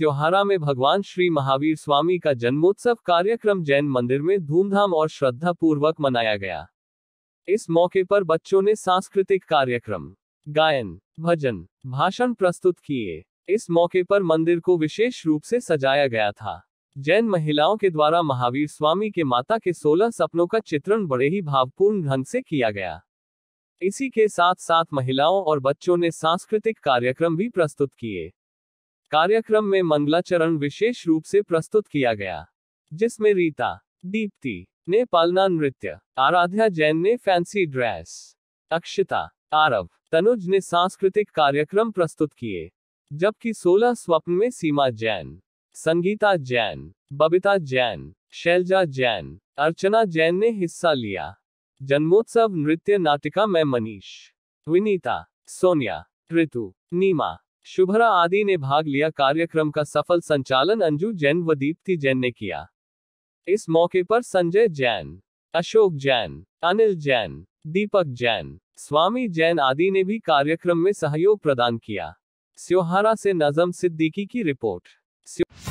सियोहारा में भगवान श्री महावीर स्वामी का जन्मोत्सव कार्यक्रम जैन मंदिर में धूमधाम और श्रद्धा पूर्वक मनाया गया इस मौके पर बच्चों ने सांस्कृतिक कार्यक्रम गायन भजन भाषण प्रस्तुत किए इस मौके पर मंदिर को विशेष रूप से सजाया गया था जैन महिलाओं के द्वारा महावीर स्वामी के माता के सोलह सपनों का चित्रण बड़े ही भावपूर्ण ढंग से किया गया इसी के साथ साथ महिलाओं और बच्चों ने सांस्कृतिक कार्यक्रम भी प्रस्तुत किए कार्यक्रम में मंगलाचरण विशेष रूप से प्रस्तुत किया गया जिसमें रीता दीप्ति ने पालना नृत्य आराध्या जैन ने फैंसी ड्रेस अक्षिता आरव तनुज ने सांस्कृतिक कार्यक्रम प्रस्तुत किए जबकि 16 स्वप्न में सीमा जैन संगीता जैन बबिता जैन शैलजा जैन अर्चना जैन ने हिस्सा लिया जन्मोत्सव नृत्य नाटिका में मनीष विनीता सोनिया ऋतु नीमा शुभरा आदि ने भाग लिया कार्यक्रम का सफल संचालन अंजू जैन व दीप्ति जैन ने किया इस मौके पर संजय जैन अशोक जैन अनिल जैन दीपक जैन स्वामी जैन आदि ने भी कार्यक्रम में सहयोग प्रदान किया स्योहारा से नजम सिद्दीकी की रिपोर्ट